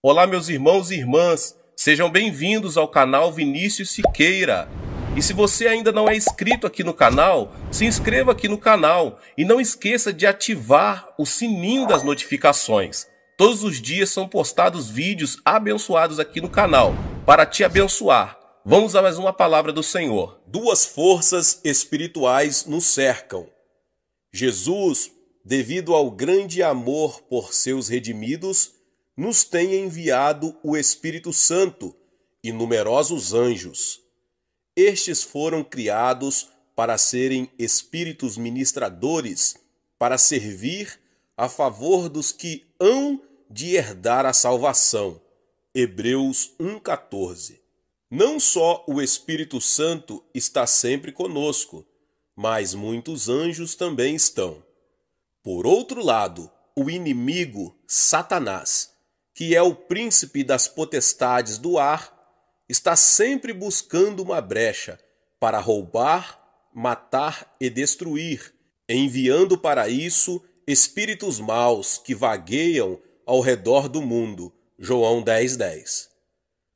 Olá, meus irmãos e irmãs, sejam bem-vindos ao canal Vinícius Siqueira. E se você ainda não é inscrito aqui no canal, se inscreva aqui no canal e não esqueça de ativar o sininho das notificações. Todos os dias são postados vídeos abençoados aqui no canal para te abençoar. Vamos a mais uma palavra do Senhor. Duas forças espirituais nos cercam. Jesus, devido ao grande amor por seus redimidos, nos tenha enviado o Espírito Santo e numerosos anjos. Estes foram criados para serem espíritos ministradores, para servir a favor dos que hão de herdar a salvação. Hebreus 1,14. Não só o Espírito Santo está sempre conosco, mas muitos anjos também estão. Por outro lado, o inimigo, Satanás, que é o príncipe das potestades do ar, está sempre buscando uma brecha para roubar, matar e destruir, enviando para isso espíritos maus que vagueiam ao redor do mundo. João 10:10. 10.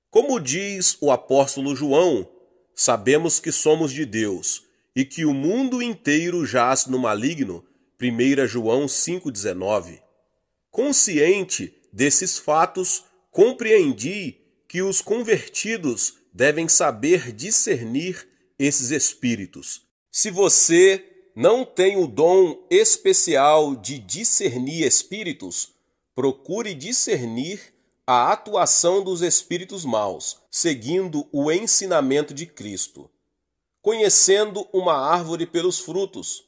Como diz o apóstolo João, sabemos que somos de Deus e que o mundo inteiro jaz no maligno. 1 João 5:19. Consciente Desses fatos, compreendi que os convertidos devem saber discernir esses espíritos. Se você não tem o dom especial de discernir espíritos, procure discernir a atuação dos espíritos maus, seguindo o ensinamento de Cristo. Conhecendo uma árvore pelos frutos.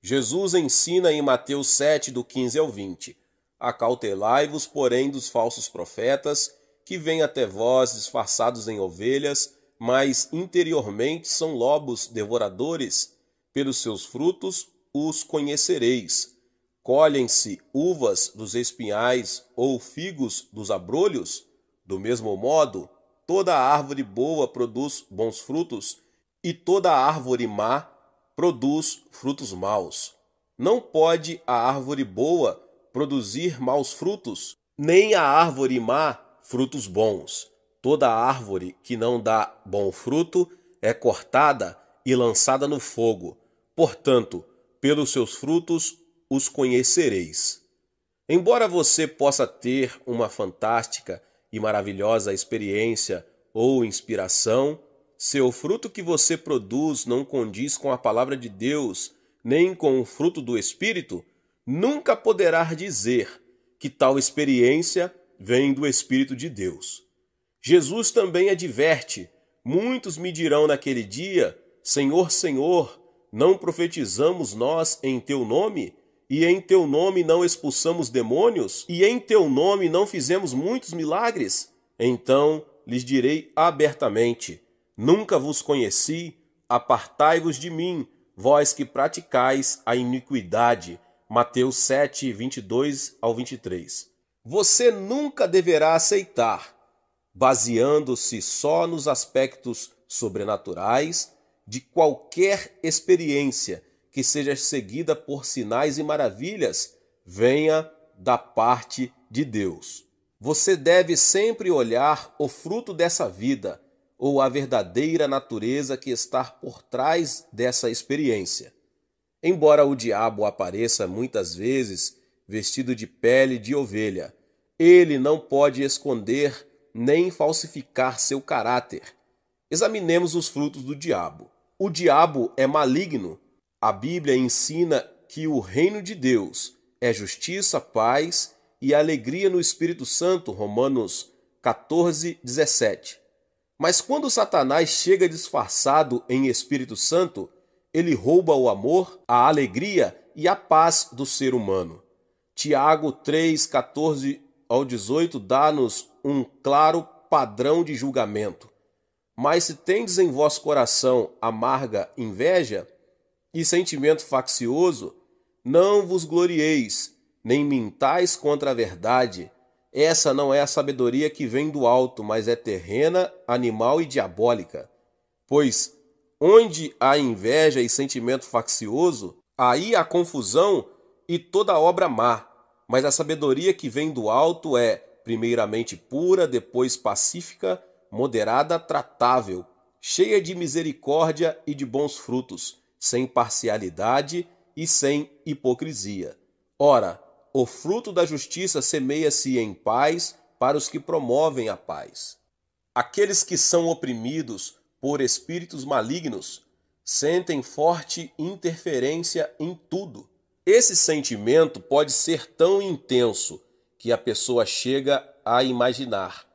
Jesus ensina em Mateus 7, do 15 ao 20. Acautelai-vos, porém, dos falsos profetas, que vêm até vós disfarçados em ovelhas, mas interiormente são lobos devoradores. Pelos seus frutos os conhecereis. Colhem-se uvas dos espinhais ou figos dos abrolhos? Do mesmo modo, toda árvore boa produz bons frutos, e toda árvore má produz frutos maus. Não pode a árvore boa produzir maus frutos, nem a árvore má frutos bons. Toda árvore que não dá bom fruto é cortada e lançada no fogo. Portanto, pelos seus frutos os conhecereis. Embora você possa ter uma fantástica e maravilhosa experiência ou inspiração, seu fruto que você produz não condiz com a palavra de Deus, nem com o fruto do Espírito, nunca poderá dizer que tal experiência vem do Espírito de Deus. Jesus também adverte: muitos me dirão naquele dia: Senhor, Senhor, não profetizamos nós em teu nome? E em teu nome não expulsamos demônios? E em teu nome não fizemos muitos milagres? Então lhes direi abertamente: Nunca vos conheci, apartai-vos de mim, vós que praticais a iniquidade. Mateus 7, 22 ao 23. Você nunca deverá aceitar, baseando-se só nos aspectos sobrenaturais, de qualquer experiência que seja seguida por sinais e maravilhas venha da parte de Deus. Você deve sempre olhar o fruto dessa vida ou a verdadeira natureza que está por trás dessa experiência. Embora o diabo apareça muitas vezes vestido de pele de ovelha, ele não pode esconder nem falsificar seu caráter. Examinemos os frutos do diabo. O diabo é maligno. A Bíblia ensina que o reino de Deus é justiça, paz e alegria no Espírito Santo. Romanos 14, 17. Mas quando Satanás chega disfarçado em Espírito Santo, ele rouba o amor, a alegria e a paz do ser humano. Tiago 3, 14 ao 18 dá-nos um claro padrão de julgamento. Mas se tendes em vosso coração amarga inveja e sentimento faccioso, não vos glorieis, nem mintais contra a verdade. Essa não é a sabedoria que vem do alto, mas é terrena, animal e diabólica. Pois Onde há inveja e sentimento faccioso, aí há confusão e toda obra má. Mas a sabedoria que vem do alto é, primeiramente, pura, depois pacífica, moderada, tratável, cheia de misericórdia e de bons frutos, sem parcialidade e sem hipocrisia. Ora, o fruto da justiça semeia-se em paz para os que promovem a paz. Aqueles que são oprimidos por espíritos malignos, sentem forte interferência em tudo. Esse sentimento pode ser tão intenso que a pessoa chega a imaginar: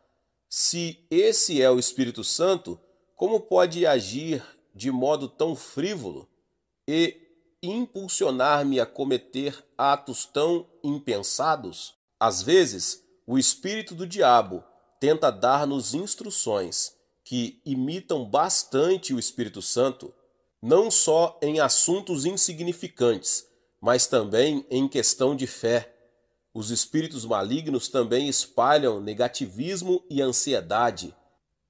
se esse é o Espírito Santo, como pode agir de modo tão frívolo e impulsionar-me a cometer atos tão impensados? Às vezes, o espírito do diabo tenta dar-nos instruções que imitam bastante o Espírito Santo, não só em assuntos insignificantes, mas também em questão de fé. Os espíritos malignos também espalham negativismo e ansiedade.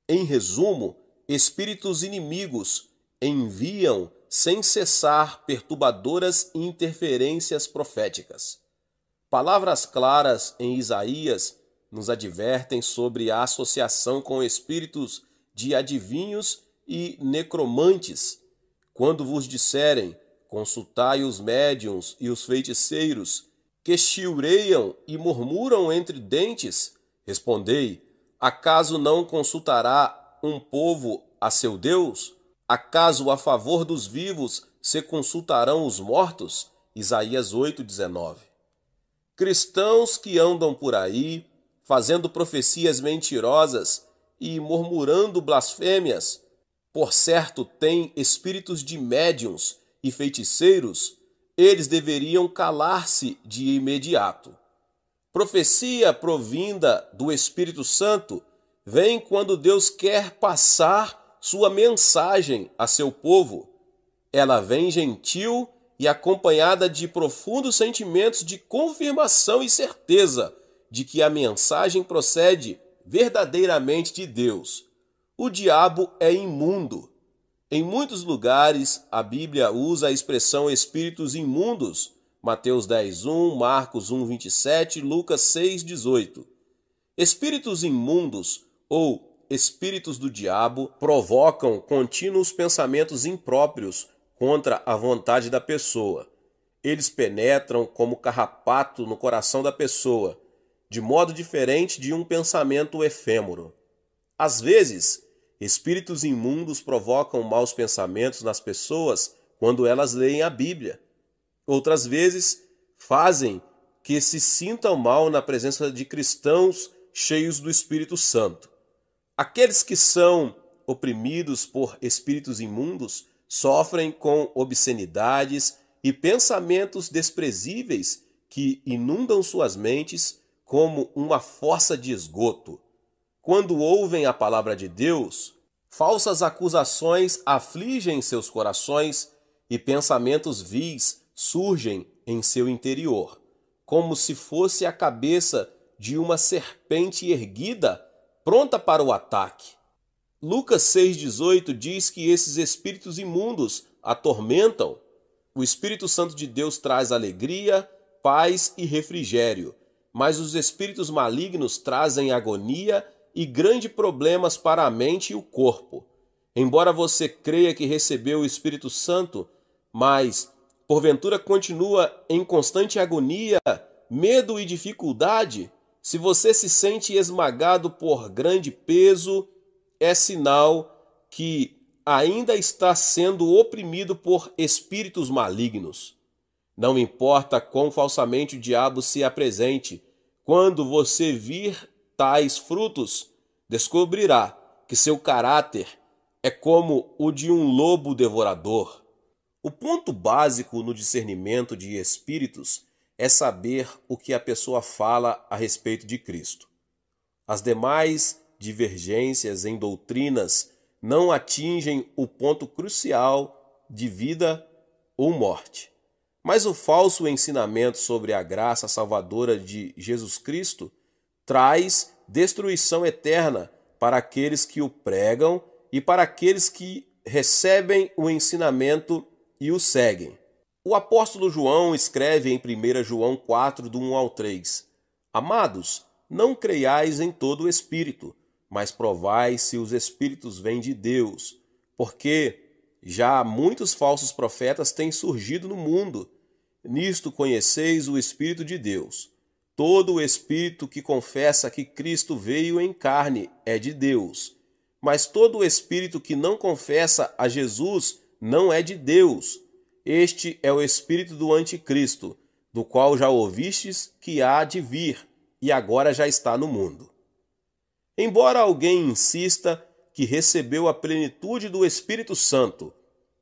Em resumo, espíritos inimigos enviam sem cessar perturbadoras interferências proféticas. Palavras claras em Isaías nos advertem sobre a associação com espíritos de adivinhos e necromantes. Quando vos disserem, consultai os médiums e os feiticeiros, que chiureiam e murmuram entre dentes, respondei: acaso não consultará um povo a seu Deus? Acaso a favor dos vivos se consultarão os mortos? Isaías 8:19. Cristãos que andam por aí fazendo profecias mentirosas e murmurando blasfêmias. Por certo, têm espíritos de médiuns e feiticeiros, eles deveriam calar-se de imediato. Profecia provinda do Espírito Santo vem quando Deus quer passar sua mensagem a seu povo. Ela vem gentil e acompanhada de profundos sentimentos de confirmação e certeza de que a mensagem procede verdadeiramente de Deus. O diabo é imundo. Em muitos lugares, a Bíblia usa a expressão espíritos imundos, Mateus 10:1, Marcos 1:27, Lucas 6:18. Espíritos imundos ou espíritos do diabo provocam contínuos pensamentos impróprios contra a vontade da pessoa. Eles penetram como carrapato no coração da pessoa de modo diferente de um pensamento efêmero. Às vezes, espíritos imundos provocam maus pensamentos nas pessoas quando elas leem a Bíblia. Outras vezes, fazem que se sintam mal na presença de cristãos cheios do Espírito Santo. Aqueles que são oprimidos por espíritos imundos sofrem com obscenidades e pensamentos desprezíveis que inundam suas mentes, como uma força de esgoto. Quando ouvem a palavra de Deus, falsas acusações afligem seus corações e pensamentos vis surgem em seu interior, como se fosse a cabeça de uma serpente erguida, pronta para o ataque. Lucas 6,18 diz que esses espíritos imundos atormentam. O Espírito Santo de Deus traz alegria, paz e refrigério mas os espíritos malignos trazem agonia e grandes problemas para a mente e o corpo. Embora você creia que recebeu o Espírito Santo, mas porventura continua em constante agonia, medo e dificuldade, se você se sente esmagado por grande peso, é sinal que ainda está sendo oprimido por espíritos malignos. Não importa quão falsamente o diabo se apresente, quando você vir tais frutos, descobrirá que seu caráter é como o de um lobo devorador. O ponto básico no discernimento de espíritos é saber o que a pessoa fala a respeito de Cristo. As demais divergências em doutrinas não atingem o ponto crucial de vida ou morte. Mas o falso ensinamento sobre a graça salvadora de Jesus Cristo traz destruição eterna para aqueles que o pregam e para aqueles que recebem o ensinamento e o seguem. O apóstolo João escreve em 1 João 4, do 1 ao 3: Amados, não creiais em todo o Espírito, mas provai se os Espíritos vêm de Deus, porque já muitos falsos profetas têm surgido no mundo. Nisto conheceis o Espírito de Deus. Todo o espírito que confessa que Cristo veio em carne é de Deus. Mas todo o espírito que não confessa a Jesus não é de Deus. Este é o espírito do Anticristo, do qual já ouvistes que há de vir e agora já está no mundo. Embora alguém insista que recebeu a plenitude do Espírito Santo,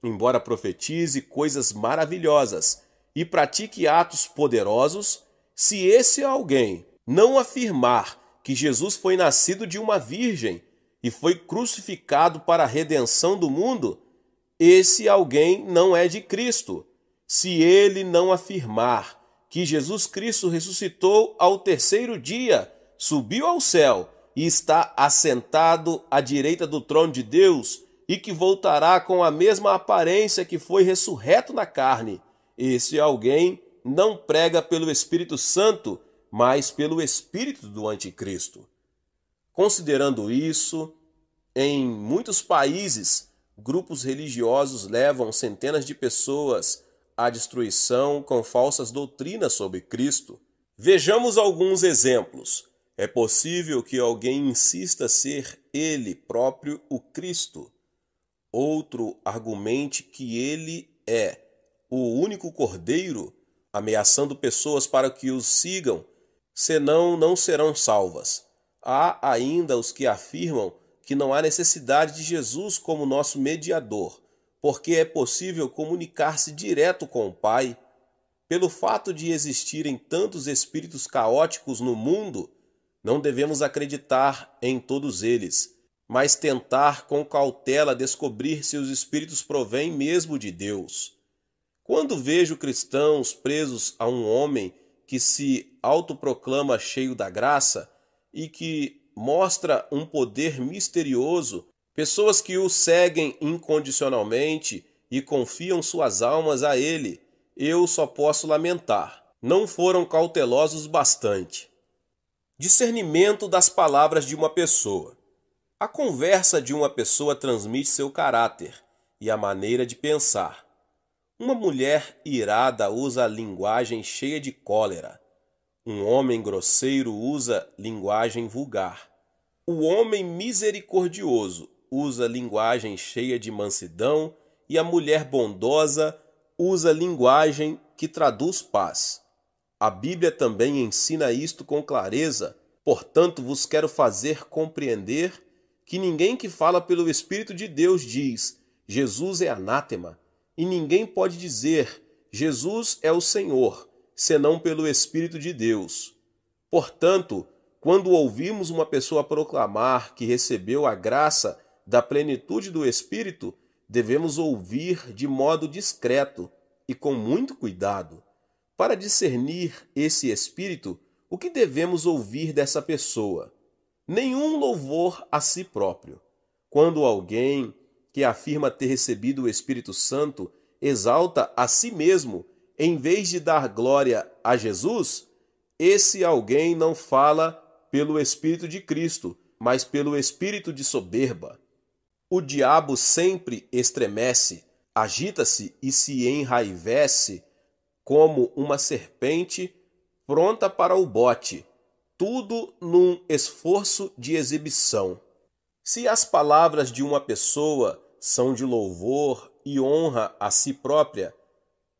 embora profetize coisas maravilhosas e pratique atos poderosos, se esse alguém não afirmar que Jesus foi nascido de uma virgem e foi crucificado para a redenção do mundo, esse alguém não é de Cristo. Se ele não afirmar que Jesus Cristo ressuscitou ao terceiro dia, subiu ao céu e está assentado à direita do trono de Deus, e que voltará com a mesma aparência que foi ressurreto na carne. Esse alguém não prega pelo Espírito Santo, mas pelo espírito do anticristo. Considerando isso, em muitos países, grupos religiosos levam centenas de pessoas à destruição com falsas doutrinas sobre Cristo. Vejamos alguns exemplos. É possível que alguém insista ser ele próprio o Cristo, outro argumente que ele é o único cordeiro, ameaçando pessoas para que os sigam, senão não serão salvas. Há ainda os que afirmam que não há necessidade de Jesus como nosso mediador, porque é possível comunicar-se direto com o Pai. Pelo fato de existirem tantos espíritos caóticos no mundo, não devemos acreditar em todos eles, mas tentar com cautela descobrir se os espíritos provêm mesmo de Deus. Quando vejo cristãos presos a um homem que se autoproclama cheio da graça e que mostra um poder misterioso, pessoas que o seguem incondicionalmente e confiam suas almas a ele, eu só posso lamentar. Não foram cautelosos bastante. Discernimento das palavras de uma pessoa. A conversa de uma pessoa transmite seu caráter e a maneira de pensar. Uma mulher irada usa a linguagem cheia de cólera. Um homem grosseiro usa linguagem vulgar. O homem misericordioso usa linguagem cheia de mansidão e a mulher bondosa usa linguagem que traduz paz. A Bíblia também ensina isto com clareza. Portanto, vos quero fazer compreender que ninguém que fala pelo Espírito de Deus diz: Jesus é anátema, e ninguém pode dizer: Jesus é o Senhor, senão pelo Espírito de Deus. Portanto, quando ouvimos uma pessoa proclamar que recebeu a graça da plenitude do Espírito, devemos ouvir de modo discreto e com muito cuidado para discernir esse espírito, o que devemos ouvir dessa pessoa? Nenhum louvor a si próprio. Quando alguém que afirma ter recebido o Espírito Santo exalta a si mesmo em vez de dar glória a Jesus, esse alguém não fala pelo Espírito de Cristo, mas pelo espírito de soberba. O diabo sempre estremece, agita-se e se enraivece como uma serpente pronta para o bote, tudo num esforço de exibição. Se as palavras de uma pessoa são de louvor e honra a si própria,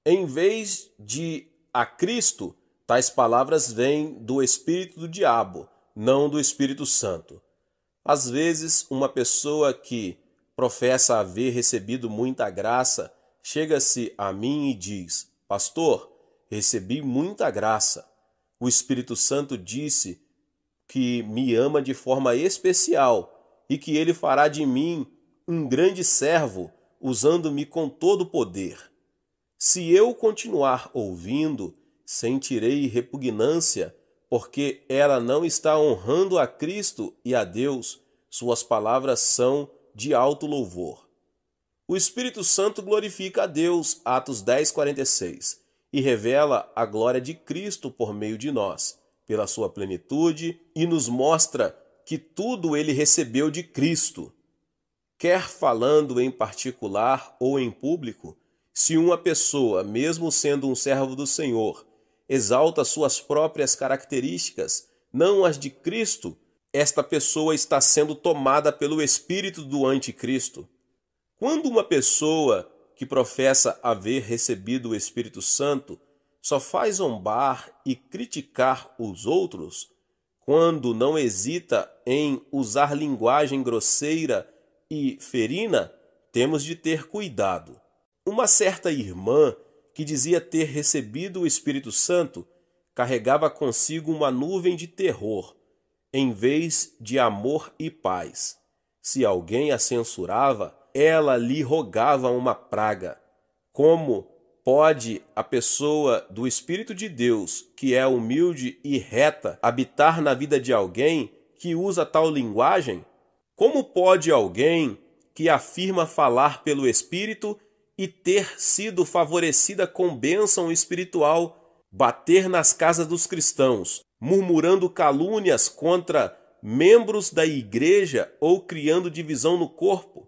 em vez de a Cristo, tais palavras vêm do espírito do diabo, não do Espírito Santo. Às vezes, uma pessoa que professa haver recebido muita graça chega-se a mim e diz: Pastor, recebi muita graça. O Espírito Santo disse que me ama de forma especial e que ele fará de mim um grande servo, usando-me com todo o poder. Se eu continuar ouvindo, sentirei repugnância, porque ela não está honrando a Cristo e a Deus. Suas palavras são de alto louvor. O Espírito Santo glorifica a Deus, Atos 10, 46, e revela a glória de Cristo por meio de nós, pela sua plenitude, e nos mostra que tudo ele recebeu de Cristo. Quer falando em particular ou em público, se uma pessoa, mesmo sendo um servo do Senhor, exalta suas próprias características, não as de Cristo, esta pessoa está sendo tomada pelo espírito do anticristo quando uma pessoa que professa haver recebido o Espírito Santo só faz zombar e criticar os outros, quando não hesita em usar linguagem grosseira e ferina, temos de ter cuidado. Uma certa irmã que dizia ter recebido o Espírito Santo carregava consigo uma nuvem de terror, em vez de amor e paz. Se alguém a censurava, ela lhe rogava uma praga. Como pode a pessoa do Espírito de Deus, que é humilde e reta, habitar na vida de alguém que usa tal linguagem? Como pode alguém que afirma falar pelo Espírito e ter sido favorecida com bênção espiritual bater nas casas dos cristãos, murmurando calúnias contra membros da igreja ou criando divisão no corpo?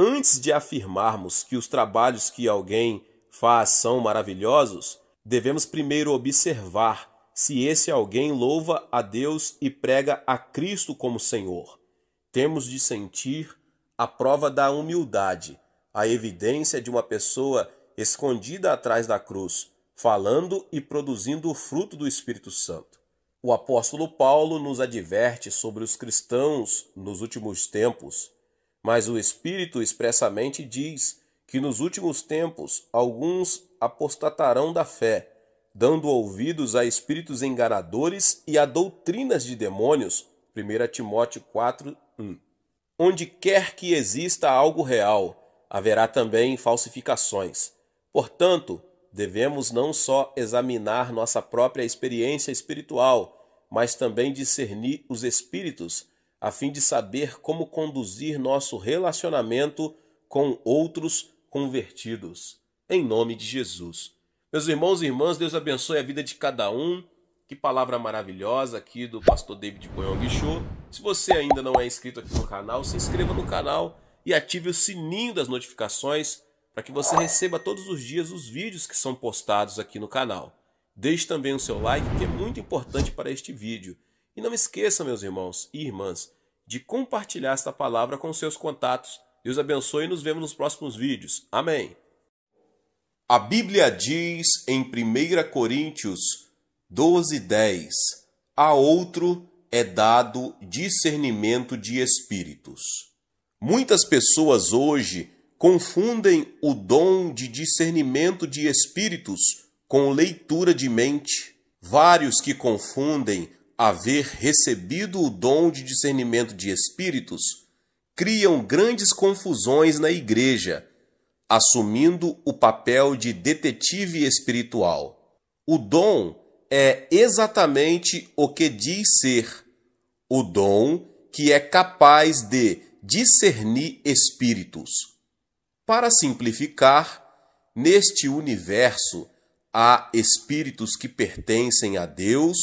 Antes de afirmarmos que os trabalhos que alguém faz são maravilhosos, devemos primeiro observar se esse alguém louva a Deus e prega a Cristo como Senhor. Temos de sentir a prova da humildade, a evidência de uma pessoa escondida atrás da cruz, falando e produzindo o fruto do Espírito Santo. O apóstolo Paulo nos adverte sobre os cristãos nos últimos tempos mas o Espírito expressamente diz que nos últimos tempos alguns apostatarão da fé, dando ouvidos a espíritos enganadores e a doutrinas de demônios. 1 Timóteo 4, 1. Onde quer que exista algo real, haverá também falsificações. Portanto, devemos não só examinar nossa própria experiência espiritual, mas também discernir os espíritos a fim de saber como conduzir nosso relacionamento com outros convertidos. Em nome de Jesus. Meus irmãos e irmãs, Deus abençoe a vida de cada um. Que palavra maravilhosa aqui do pastor David Boyong Show. Se você ainda não é inscrito aqui no canal, se inscreva no canal e ative o sininho das notificações para que você receba todos os dias os vídeos que são postados aqui no canal. Deixe também o seu like, que é muito importante para este vídeo. E não esqueça, meus irmãos e irmãs, de compartilhar esta palavra com seus contatos. Deus abençoe e nos vemos nos próximos vídeos. Amém. A Bíblia diz em 1 Coríntios 12:10: A outro é dado discernimento de espíritos. Muitas pessoas hoje confundem o dom de discernimento de espíritos com leitura de mente. Vários que confundem haver recebido o dom de discernimento de espíritos, criam grandes confusões na igreja, assumindo o papel de detetive espiritual. O dom é exatamente o que diz ser, o dom que é capaz de discernir espíritos. Para simplificar, neste universo há espíritos que pertencem a Deus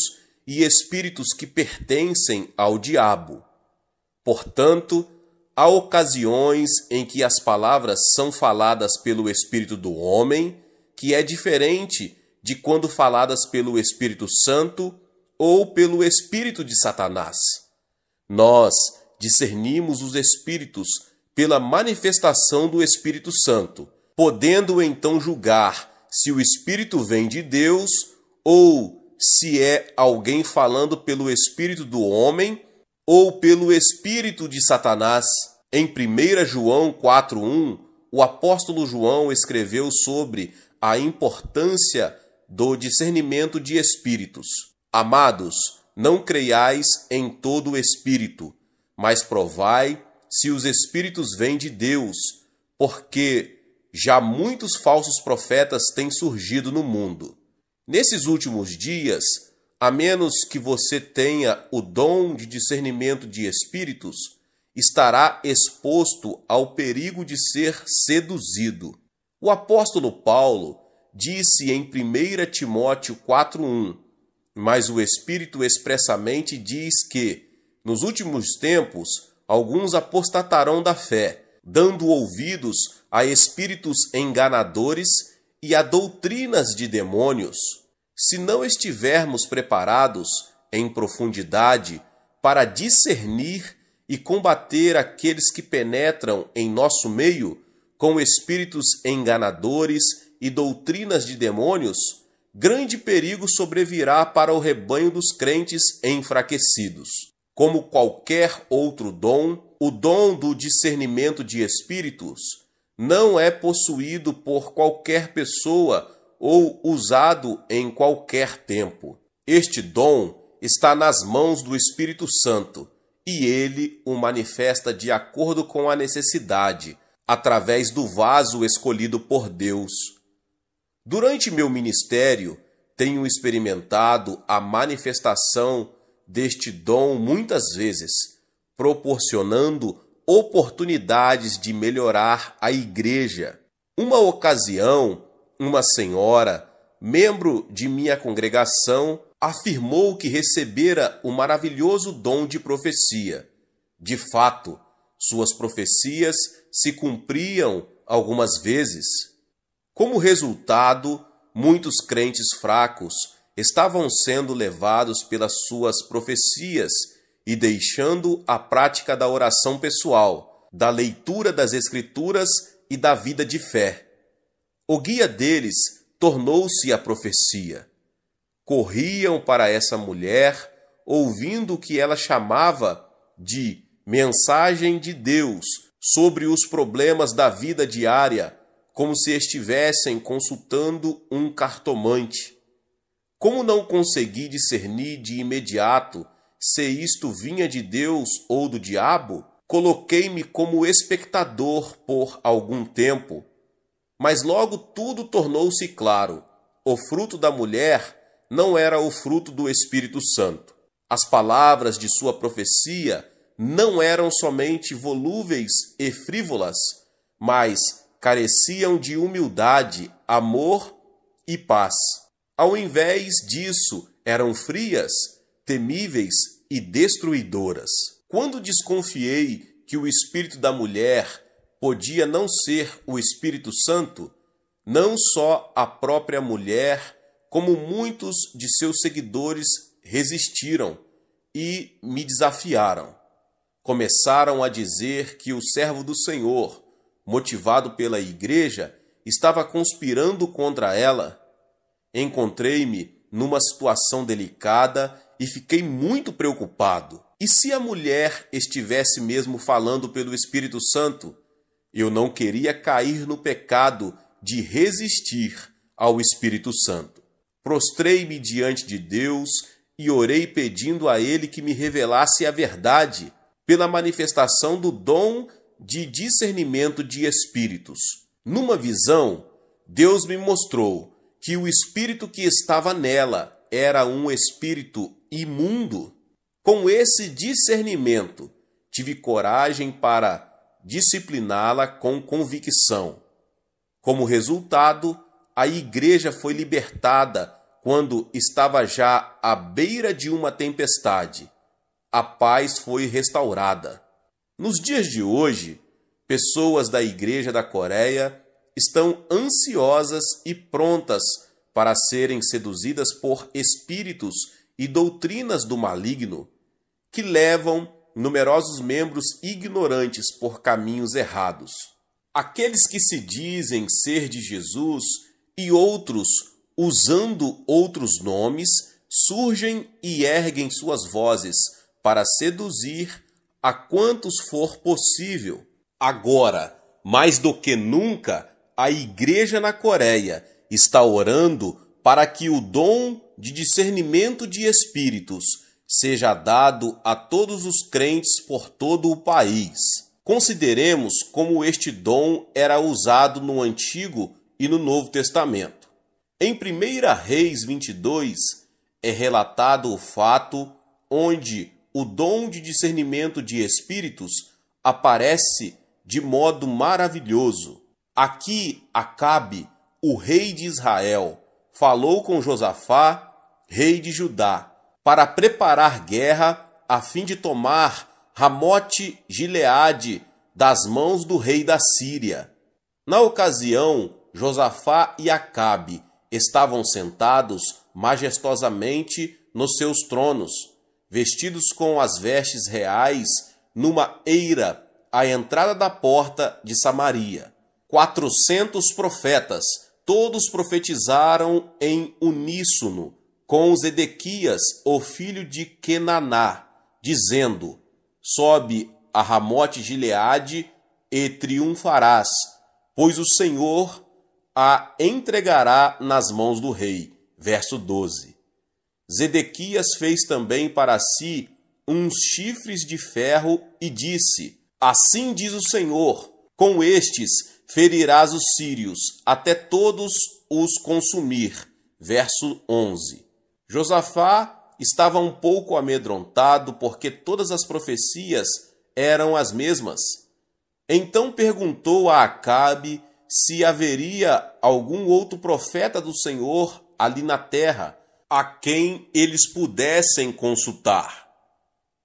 e espíritos que pertencem ao diabo. Portanto, há ocasiões em que as palavras são faladas pelo espírito do homem, que é diferente de quando faladas pelo Espírito Santo ou pelo espírito de Satanás. Nós discernimos os espíritos pela manifestação do Espírito Santo, podendo então julgar se o espírito vem de Deus ou se é alguém falando pelo espírito do homem ou pelo espírito de Satanás. Em 1 João 4:1, o apóstolo João escreveu sobre a importância do discernimento de espíritos. Amados, não creiais em todo espírito, mas provai se os espíritos vêm de Deus, porque já muitos falsos profetas têm surgido no mundo. Nesses últimos dias, a menos que você tenha o dom de discernimento de espíritos, estará exposto ao perigo de ser seduzido. O apóstolo Paulo disse em 1 Timóteo 4:1, mas o Espírito expressamente diz que, nos últimos tempos, alguns apostatarão da fé, dando ouvidos a espíritos enganadores e a doutrinas de demônios, se não estivermos preparados em profundidade para discernir e combater aqueles que penetram em nosso meio com espíritos enganadores e doutrinas de demônios, grande perigo sobrevirá para o rebanho dos crentes enfraquecidos. Como qualquer outro dom, o dom do discernimento de espíritos não é possuído por qualquer pessoa ou usado em qualquer tempo. Este dom está nas mãos do Espírito Santo e ele o manifesta de acordo com a necessidade, através do vaso escolhido por Deus. Durante meu ministério, tenho experimentado a manifestação deste dom muitas vezes, proporcionando oportunidades de melhorar a igreja. Uma ocasião, uma senhora, membro de minha congregação, afirmou que recebera o maravilhoso dom de profecia. De fato, suas profecias se cumpriam algumas vezes. Como resultado, muitos crentes fracos estavam sendo levados pelas suas profecias e deixando a prática da oração pessoal, da leitura das Escrituras e da vida de fé. O guia deles tornou-se a profecia. Corriam para essa mulher, ouvindo o que ela chamava de mensagem de Deus sobre os problemas da vida diária, como se estivessem consultando um cartomante. Como não consegui discernir de imediato se isto vinha de Deus ou do diabo, coloquei-me como espectador por algum tempo. Mas logo tudo tornou-se claro. O fruto da mulher não era o fruto do Espírito Santo. As palavras de sua profecia não eram somente volúveis e frívolas, mas careciam de humildade, amor e paz. Ao invés disso, eram frias temíveis e destruidoras. Quando desconfiei que o espírito da mulher podia não ser o Espírito Santo, não só a própria mulher, como muitos de seus seguidores resistiram e me desafiaram. Começaram a dizer que o servo do Senhor, motivado pela igreja, estava conspirando contra ela. Encontrei-me numa situação delicada e fiquei muito preocupado. E se a mulher estivesse mesmo falando pelo Espírito Santo? Eu não queria cair no pecado de resistir ao Espírito Santo. Prostrei-me diante de Deus e orei pedindo a Ele que me revelasse a verdade pela manifestação do dom de discernimento de espíritos. Numa visão, Deus me mostrou que o espírito que estava nela era um espírito imundo. Com esse discernimento, tive coragem para discipliná-la com convicção. Como resultado, a igreja foi libertada quando estava já à beira de uma tempestade. A paz foi restaurada. Nos dias de hoje, pessoas da Igreja da Coreia estão ansiosas e prontas para serem seduzidas por espíritos e doutrinas do maligno que levam numerosos membros ignorantes por caminhos errados. Aqueles que se dizem ser de Jesus e outros, usando outros nomes, surgem e erguem suas vozes para seduzir a quantos for possível. Agora, mais do que nunca, a Igreja na Coreia está orando para que o dom de discernimento de espíritos seja dado a todos os crentes por todo o país. Consideremos como este dom era usado no Antigo e no Novo Testamento. Em 1 Reis 22 é relatado o fato onde o dom de discernimento de espíritos aparece de modo maravilhoso. Aqui Acabe, o rei de Israel, falou com Josafá, rei de Judá, para preparar guerra a fim de tomar Ramote Gileade das mãos do rei da Síria. Na ocasião, Josafá e Acabe estavam sentados majestosamente nos seus tronos, vestidos com as vestes reais, numa eira à entrada da porta de Samaria. Quatrocentos profetas todos profetizaram em uníssono com Zedequias, o filho de Kenaná, dizendo: Sobe a Ramote Gileade e triunfarás, pois o Senhor a entregará nas mãos do rei. Verso 12. Zedequias fez também para si uns chifres de ferro e disse: Assim diz o Senhor: Com estes ferirás os sírios até todos os consumir. Verso 11. Josafá estava um pouco amedrontado porque todas as profecias eram as mesmas. Então perguntou a Acabe se haveria algum outro profeta do Senhor ali na terra a quem eles pudessem consultar.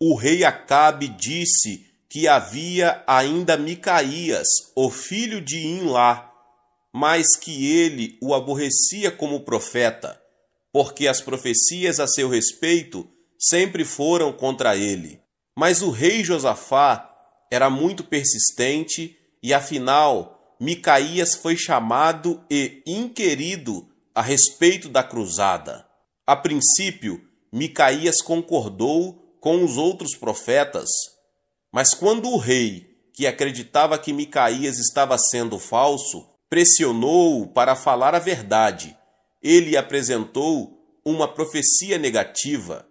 O rei Acabe disse que havia ainda Micaías, o filho de Inlá, mas que ele o aborrecia como profeta, porque as profecias a seu respeito sempre foram contra ele. Mas o rei Josafá era muito persistente e afinal Micaías foi chamado e inquirido a respeito da cruzada. A princípio, Micaías concordou com os outros profetas, mas quando o rei, que acreditava que Micaías estava sendo falso, pressionou-o para falar a verdade, ele apresentou uma profecia negativa.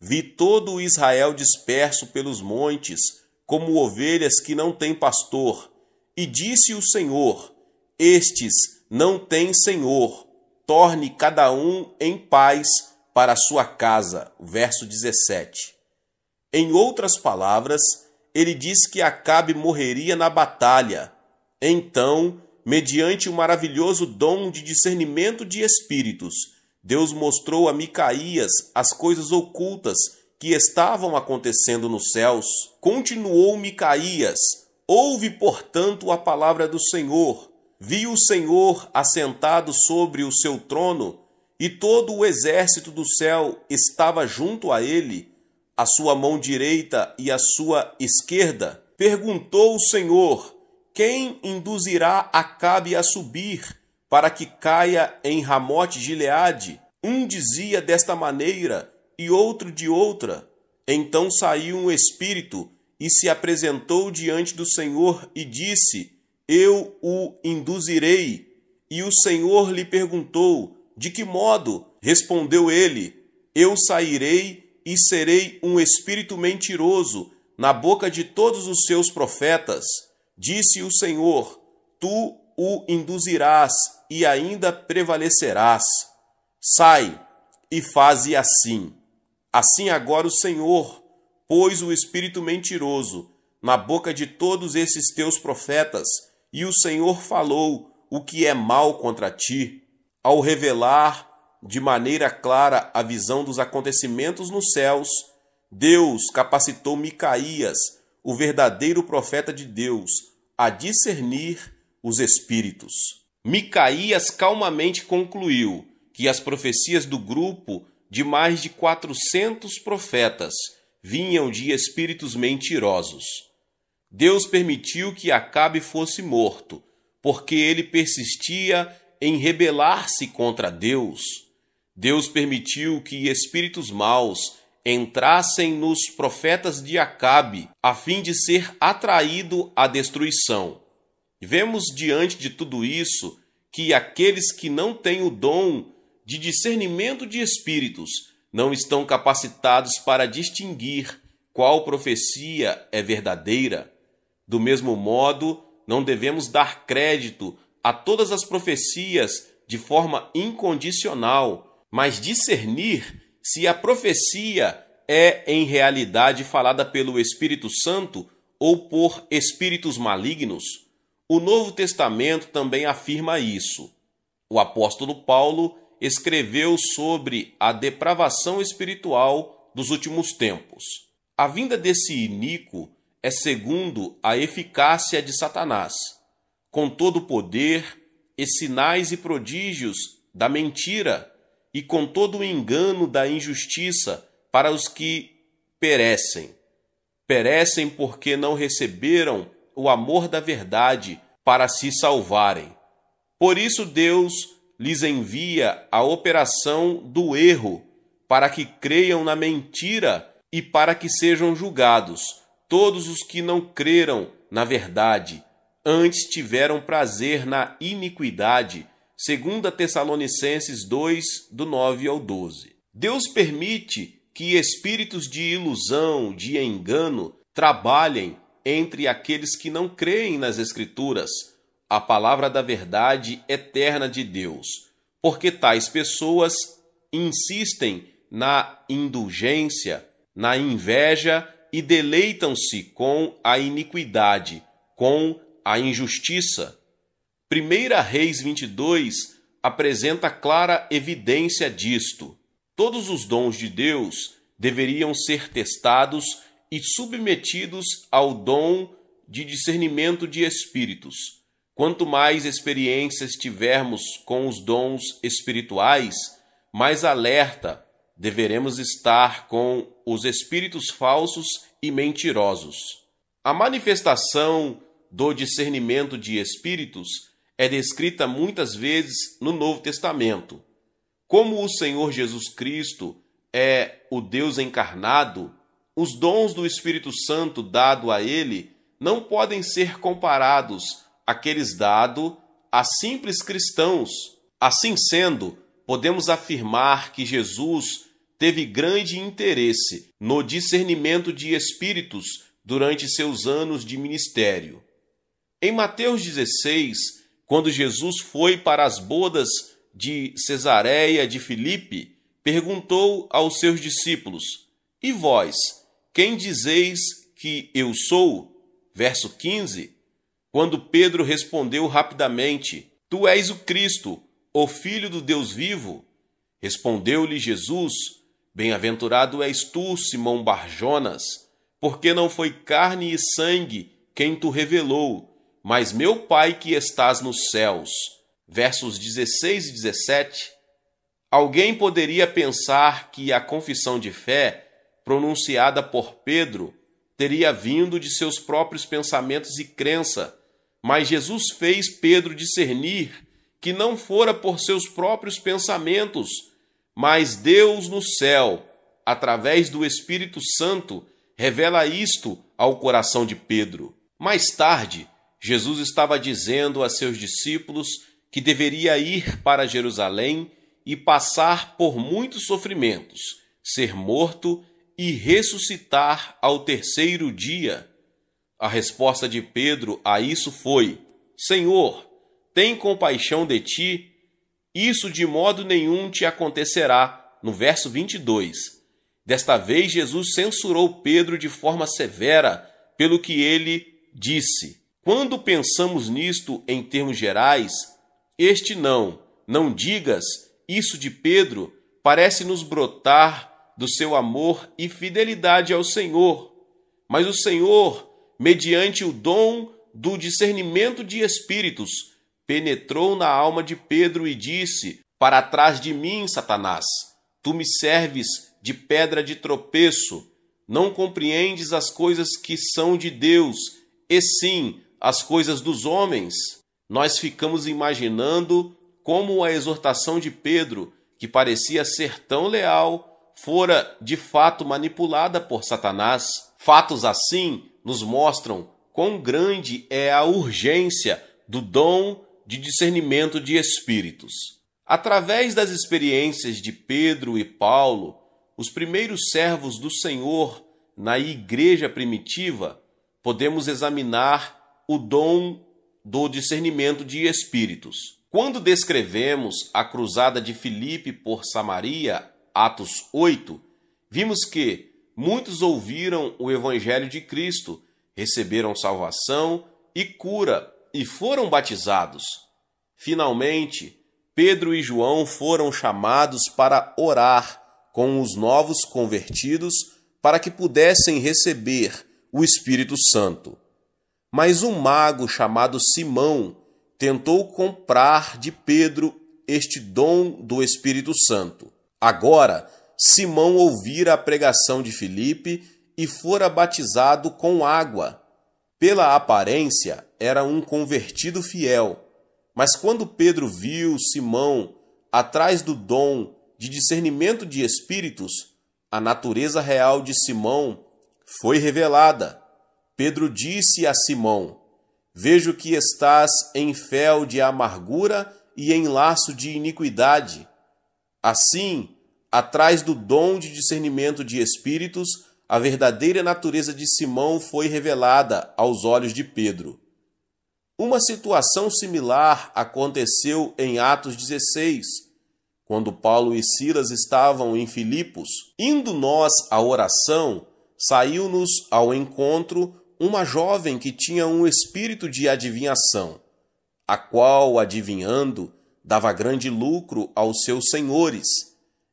Vi todo o Israel disperso pelos montes, como ovelhas que não têm pastor. E disse o Senhor: Estes não têm senhor. Torne cada um em paz para sua casa. Verso 17. Em outras palavras, ele disse que Acabe morreria na batalha. Então, mediante o maravilhoso dom de discernimento de espíritos, Deus mostrou a Micaías as coisas ocultas que estavam acontecendo nos céus. Continuou Micaías: Ouve, portanto, a palavra do Senhor. Vi o Senhor assentado sobre o seu trono, e todo o exército do céu estava junto a ele a sua mão direita e a sua esquerda, perguntou o Senhor: Quem induzirá Acabe a subir para que caia em Ramote Gileade? Um dizia desta maneira e outro de outra. Então saiu um espírito e se apresentou diante do Senhor e disse: Eu o induzirei. E o Senhor lhe perguntou: De que modo? Respondeu ele: Eu sairei e serei um espírito mentiroso na boca de todos os seus profetas. Disse o Senhor: Tu o induzirás e ainda prevalecerás. Sai e faze assim. Assim agora o Senhor pôs o espírito mentiroso na boca de todos esses teus profetas, e o Senhor falou o que é mal contra ti. Ao revelar de maneira clara a visão dos acontecimentos nos céus, Deus capacitou Micaías, o verdadeiro profeta de Deus, a discernir os espíritos. Micaías calmamente concluiu que as profecias do grupo de mais de 400 profetas vinham de espíritos mentirosos. Deus permitiu que Acabe fosse morto, porque ele persistia em rebelar-se contra Deus. Deus permitiu que espíritos maus entrassem nos profetas de Acabe, a fim de ser atraído à destruição. Vemos diante de tudo isso que aqueles que não têm o dom de discernimento de espíritos não estão capacitados para distinguir qual profecia é verdadeira. Do mesmo modo, não devemos dar crédito a todas as profecias de forma incondicional mas discernir se a profecia é em realidade falada pelo Espírito Santo ou por espíritos malignos? O Novo Testamento também afirma isso. O apóstolo Paulo escreveu sobre a depravação espiritual dos últimos tempos. A vinda desse inico é segundo a eficácia de Satanás, com todo o poder e sinais e prodígios da mentira e com todo o engano da injustiça para os que perecem. Perecem porque não receberam o amor da verdade para se salvarem. Por isso Deus lhes envia a operação do erro, para que creiam na mentira e para que sejam julgados todos os que não creram na verdade, antes tiveram prazer na iniquidade 2 Tessalonicenses 2, do 9 ao 12. Deus permite que espíritos de ilusão, de engano, trabalhem entre aqueles que não creem nas Escrituras, a palavra da verdade eterna de Deus, porque tais pessoas insistem na indulgência, na inveja e deleitam-se com a iniquidade, com a injustiça, 1 Reis 22 apresenta clara evidência disto. Todos os dons de Deus deveriam ser testados e submetidos ao dom de discernimento de espíritos. Quanto mais experiências tivermos com os dons espirituais, mais alerta deveremos estar com os espíritos falsos e mentirosos. A manifestação do discernimento de espíritos é descrita muitas vezes no Novo Testamento. Como o Senhor Jesus Cristo é o Deus encarnado, os dons do Espírito Santo dado a ele não podem ser comparados àqueles dados a simples cristãos. Assim sendo, podemos afirmar que Jesus teve grande interesse no discernimento de espíritos durante seus anos de ministério. Em Mateus 16, quando Jesus foi para as bodas de Cesareia de Filipe, perguntou aos seus discípulos: E vós, quem dizeis que eu sou? Verso 15. Quando Pedro respondeu rapidamente: Tu és o Cristo, o Filho do Deus vivo. Respondeu-lhe Jesus: Bem-aventurado és tu, Simão Barjonas, porque não foi carne e sangue quem tu revelou, mas meu Pai que estás nos céus, versos 16 e 17, alguém poderia pensar que a confissão de fé pronunciada por Pedro teria vindo de seus próprios pensamentos e crença, mas Jesus fez Pedro discernir que não fora por seus próprios pensamentos, mas Deus no céu, através do Espírito Santo, revela isto ao coração de Pedro. Mais tarde, Jesus estava dizendo a seus discípulos que deveria ir para Jerusalém e passar por muitos sofrimentos, ser morto e ressuscitar ao terceiro dia. A resposta de Pedro a isso foi: Senhor, tem compaixão de ti, isso de modo nenhum te acontecerá. No verso 22. Desta vez, Jesus censurou Pedro de forma severa pelo que ele disse. Quando pensamos nisto em termos gerais, este não, não digas, isso de Pedro, parece nos brotar do seu amor e fidelidade ao Senhor. Mas o Senhor, mediante o dom do discernimento de espíritos, penetrou na alma de Pedro e disse: Para trás de mim, Satanás, tu me serves de pedra de tropeço. Não compreendes as coisas que são de Deus, e sim as coisas dos homens, nós ficamos imaginando como a exortação de Pedro, que parecia ser tão leal, fora de fato manipulada por Satanás. Fatos assim nos mostram quão grande é a urgência do dom de discernimento de espíritos. Através das experiências de Pedro e Paulo, os primeiros servos do Senhor na igreja primitiva, podemos examinar o dom do discernimento de espíritos. Quando descrevemos a cruzada de Filipe por Samaria, Atos 8, vimos que muitos ouviram o evangelho de Cristo, receberam salvação e cura e foram batizados. Finalmente, Pedro e João foram chamados para orar com os novos convertidos para que pudessem receber o Espírito Santo. Mas um mago chamado Simão tentou comprar de Pedro este dom do Espírito Santo. Agora, Simão ouvira a pregação de Filipe e fora batizado com água. Pela aparência, era um convertido fiel. Mas quando Pedro viu Simão atrás do dom de discernimento de espíritos, a natureza real de Simão foi revelada. Pedro disse a Simão: Vejo que estás em fel de amargura e em laço de iniquidade. Assim, atrás do dom de discernimento de espíritos, a verdadeira natureza de Simão foi revelada aos olhos de Pedro. Uma situação similar aconteceu em Atos 16, quando Paulo e Silas estavam em Filipos. Indo nós à oração, saiu-nos ao encontro uma jovem que tinha um espírito de adivinhação, a qual, adivinhando, dava grande lucro aos seus senhores.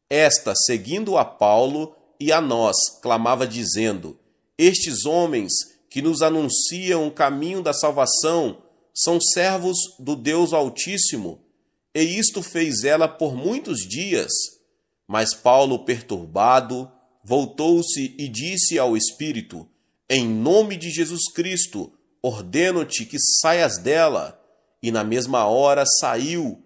Esta, seguindo a Paulo e a nós, clamava dizendo: Estes homens que nos anunciam o caminho da salvação são servos do Deus Altíssimo. E isto fez ela por muitos dias. Mas Paulo, perturbado, voltou-se e disse ao Espírito: em nome de Jesus Cristo, ordeno-te que saias dela. E na mesma hora saiu.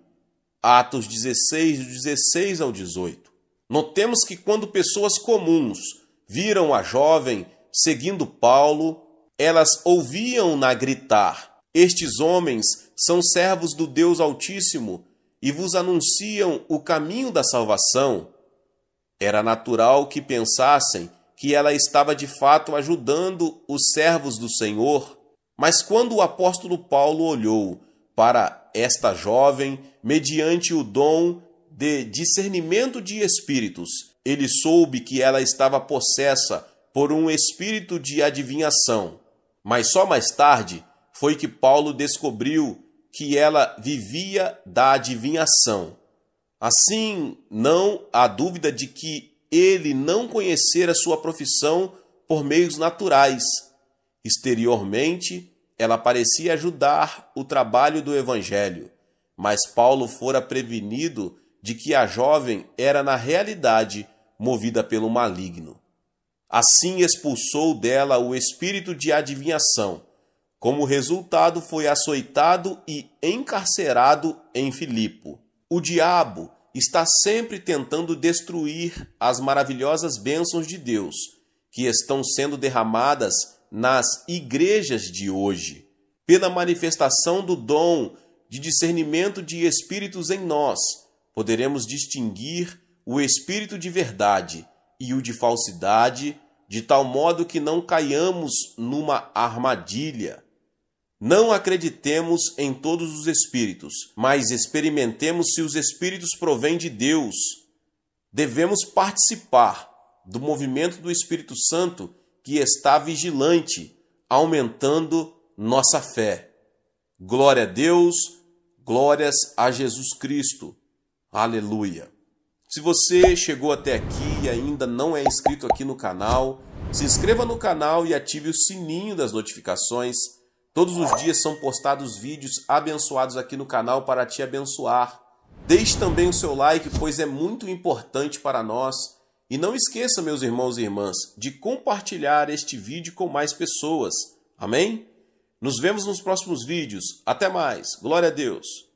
Atos 16, do 16 ao 18. Notemos que quando pessoas comuns viram a jovem seguindo Paulo, elas ouviam-na gritar: Estes homens são servos do Deus Altíssimo e vos anunciam o caminho da salvação. Era natural que pensassem que ela estava de fato ajudando os servos do Senhor, mas quando o apóstolo Paulo olhou para esta jovem, mediante o dom de discernimento de espíritos, ele soube que ela estava possessa por um espírito de adivinhação. Mas só mais tarde foi que Paulo descobriu que ela vivia da adivinhação. Assim, não há dúvida de que ele não conhecer a sua profissão por meios naturais. Exteriormente, ela parecia ajudar o trabalho do Evangelho, mas Paulo fora prevenido de que a jovem era, na realidade, movida pelo maligno. Assim expulsou dela o espírito de adivinhação. Como resultado, foi açoitado e encarcerado em Filipo. O diabo, está sempre tentando destruir as maravilhosas bênçãos de Deus que estão sendo derramadas nas igrejas de hoje, pela manifestação do dom de discernimento de espíritos em nós, poderemos distinguir o espírito de verdade e o de falsidade, de tal modo que não caiamos numa armadilha não acreditemos em todos os espíritos, mas experimentemos se os espíritos provêm de Deus. Devemos participar do movimento do Espírito Santo que está vigilante, aumentando nossa fé. Glória a Deus, glórias a Jesus Cristo. Aleluia. Se você chegou até aqui e ainda não é inscrito aqui no canal, se inscreva no canal e ative o sininho das notificações Todos os dias são postados vídeos abençoados aqui no canal para te abençoar. Deixe também o seu like, pois é muito importante para nós. E não esqueça, meus irmãos e irmãs, de compartilhar este vídeo com mais pessoas. Amém? Nos vemos nos próximos vídeos. Até mais. Glória a Deus.